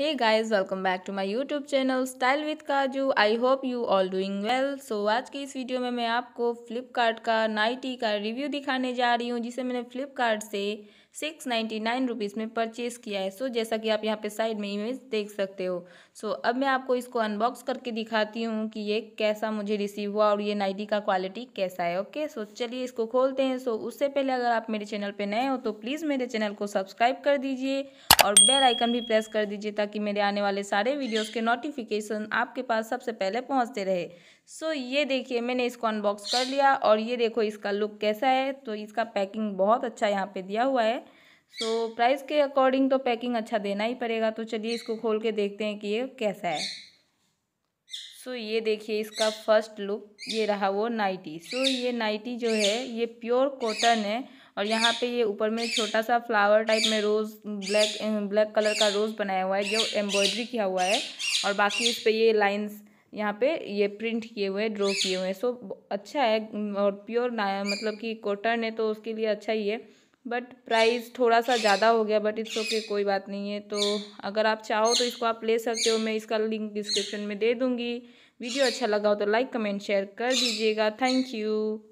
hey guys welcome back to my YouTube channel style with Kaju I hope you all doing well so आज की इस video में मैं आपको फ्लिपकार्ट का नाइटी का रिव्यू दिखाने जा रही हूँ जिसे मैंने फ्लिपकार्ट से सिक्स नाइन्टी नाइन रुपीज़ में परचेस किया है सो so, जैसा कि आप यहाँ पे साइड में इमेज देख सकते हो सो so, अब मैं आपको इसको अनबॉक्स करके दिखाती हूँ कि ये कैसा मुझे रिसीव हुआ और ये नाइटी का क्वालिटी कैसा है ओके सो so, चलिए इसको खोलते हैं सो so, उससे पहले अगर आप मेरे चैनल पे नए हो तो प्लीज़ मेरे चैनल को सब्सक्राइब कर दीजिए और बेल आइकन भी प्रेस कर दीजिए ताकि मेरे आने वाले सारे वीडियोस के नोटिफिकेशन आपके पास सबसे पहले पहुंचते रहे सो so, ये देखिए मैंने इसको अनबॉक्स कर लिया और ये देखो इसका लुक कैसा है तो इसका पैकिंग बहुत अच्छा यहाँ पर दिया हुआ है सो so, प्राइस के अकॉर्डिंग तो पैकिंग अच्छा देना ही पड़ेगा तो चलिए इसको खोल के देखते हैं कि ये कैसा है सो so, ये देखिए इसका फर्स्ट लुक ये रहा वो नाइटी सो so, ये नाइटी जो है ये प्योर कॉटन है और यहाँ पे ये ऊपर में छोटा सा फ्लावर टाइप में रोज ब्लैक ब्लैक कलर का रोज बनाया हुआ है जो एम्ब्रॉयडरी किया हुआ है और बाकी इस पर ये लाइंस यहाँ पे ये प्रिंट किए हुए हैं ड्रॉ किए हुए हैं सो अच्छा है और प्योर ना मतलब कि कॉटन है तो उसके लिए अच्छा ही है बट प्राइस थोड़ा सा ज़्यादा हो गया बट इट्स ओके कोई बात नहीं है तो अगर आप चाहो तो इसको आप ले सकते हो मैं इसका लिंक डिस्क्रिप्शन में दे दूँगी वीडियो अच्छा लगा हो तो लाइक कमेंट शेयर कर दीजिएगा थैंक यू